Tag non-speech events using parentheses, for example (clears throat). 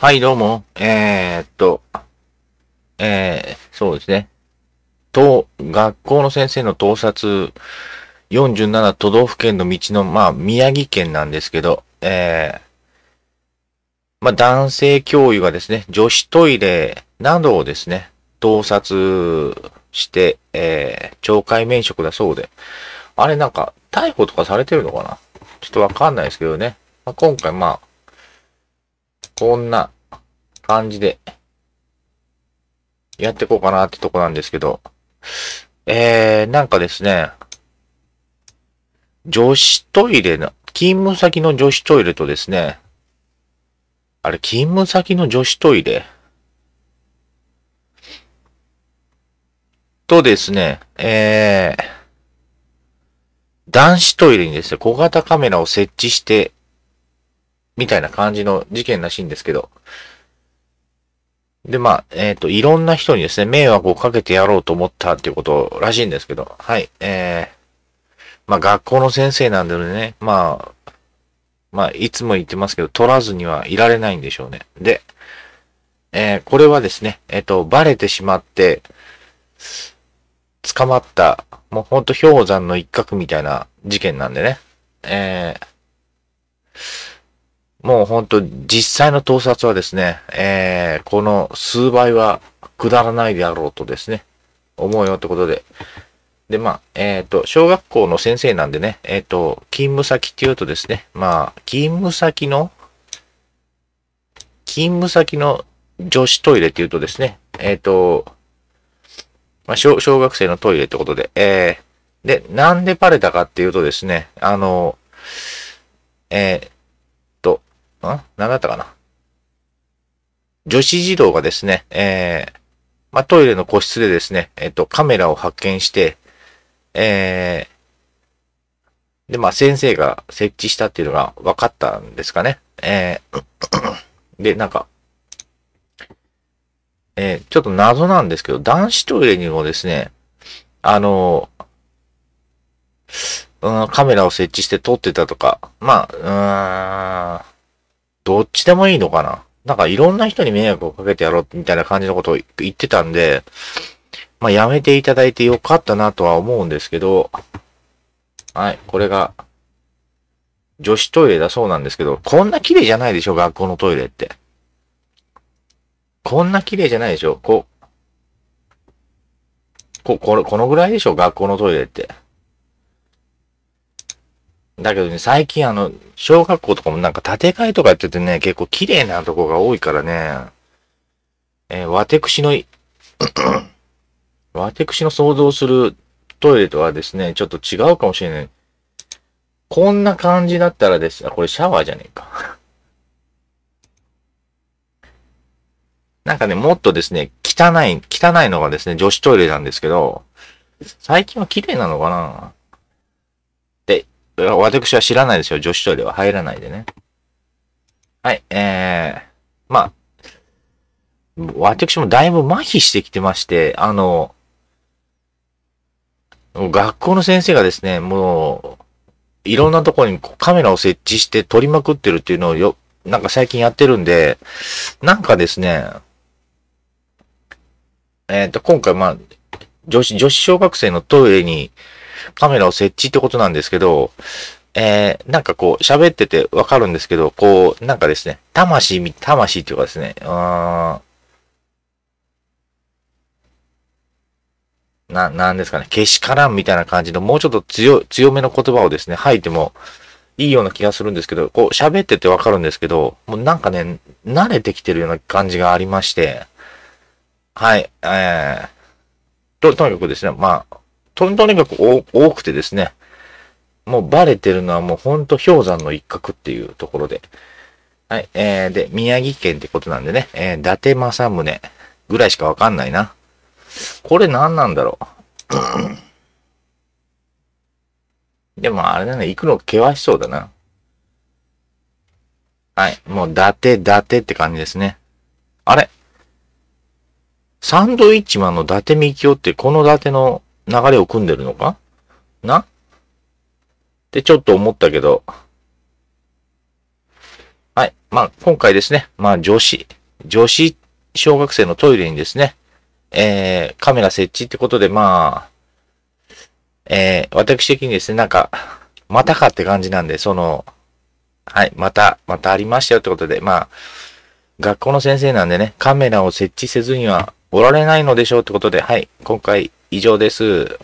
はい、どうも。えー、っと、えー、そうですね。と、学校の先生の盗撮、47都道府県の道の、まあ、宮城県なんですけど、えー、まあ、男性教諭がですね、女子トイレなどをですね、盗撮して、えー、懲戒免職だそうで、あれなんか、逮捕とかされてるのかなちょっとわかんないですけどね。まあ、今回、まあ、こんな感じで、やっていこうかなってとこなんですけど、えー、なんかですね、女子トイレの、勤務先の女子トイレとですね、あれ、勤務先の女子トイレとですね、えー、男子トイレにですね、小型カメラを設置して、みたいな感じの事件らしいんですけど。で、まあ、えっ、ー、と、いろんな人にですね、迷惑をかけてやろうと思ったっていうことらしいんですけど、はい、えー、まあ、学校の先生なんでね、まあ、まあ、いつも言ってますけど、取らずにはいられないんでしょうね。で、えー、これはですね、えっ、ー、と、バレてしまって、捕まった、もうほんと氷山の一角みたいな事件なんでね、えー、もうほんと実際の盗撮はですね、えー、この数倍はくだらないであろうとですね、思うよってことで。で、まあ、えっ、ー、と、小学校の先生なんでね、えっ、ー、と、勤務先っていうとですね、まあ、勤務先の、勤務先の女子トイレっていうとですね、えっ、ー、と、まあ小、小学生のトイレってことで、えー、で、なんでバレたかっていうとですね、あの、えー、あ何だったかな女子児童がですね、えー、まあ、トイレの個室でですね、えっ、と、カメラを発見して、えー、で、まあ、先生が設置したっていうのが分かったんですかね。えー、(coughs) で、なんか、えー、ちょっと謎なんですけど、男子トイレにもですね、あのー、うん、カメラを設置して撮ってたとか、まあ、うーん、どっちでもいいのかななんかいろんな人に迷惑をかけてやろうみたいな感じのことを言ってたんで、まあやめていただいてよかったなとは思うんですけど、はい、これが、女子トイレだそうなんですけど、こんな綺麗じゃないでしょ、学校のトイレって。こんな綺麗じゃないでしょ、こう。こ、これ、このぐらいでしょ、学校のトイレって。だけどね、最近あの、小学校とかもなんか建て替えとかやっててね、結構綺麗なとこが多いからね、えー、私の、私 (clears throat) の想像するトイレとはですね、ちょっと違うかもしれない。こんな感じだったらです。あ、これシャワーじゃねえか (laughs) なんかね、もっとですね、汚い、汚いのがですね、女子トイレなんですけど、最近は綺麗なのかな私は知らないですよ。女子トイレは入らないでね。はい、えー、まあ、私もだいぶ麻痺してきてまして、あの、学校の先生がですね、もう、いろんなところにカメラを設置して撮りまくってるっていうのをよ、なんか最近やってるんで、なんかですね、えっ、ー、と、今回まあ、女子、女子小学生のトイレに、カメラを設置ってことなんですけど、えー、なんかこう、喋っててわかるんですけど、こう、なんかですね、魂、魂っていうかですね、うーん、な、なんですかね、けしからんみたいな感じの、もうちょっと強、強めの言葉をですね、吐いてもいいような気がするんですけど、こう喋っててわかるんですけど、もうなんかね、慣れてきてるような感じがありまして、はい、えー、と、とにかくですね、まあ、と、とにかく多くてですね、もうバレてるのはもうほんと氷山の一角っていうところで。はい。えー、で、宮城県ってことなんでね、えー、伊達政宗ぐらいしかわかんないな。これ何なんだろう。(clears throat) でもあれだね、行くの険しそうだな。はい。もう、伊達、伊達って感じですね。あれサンドイッチマンの伊達みきおって、この伊達の流れを組んでるのかなってちょっと思ったけど。はい。まあ、今回ですね。まあ、女子、女子小学生のトイレにですね、えー、カメラ設置ってことで、まあ、えー、私的にですね、なんか、またかって感じなんで、その、はい、また、またありましたよってことで、まあ、学校の先生なんでね、カメラを設置せずにはおられないのでしょうってことで、はい、今回、以上です。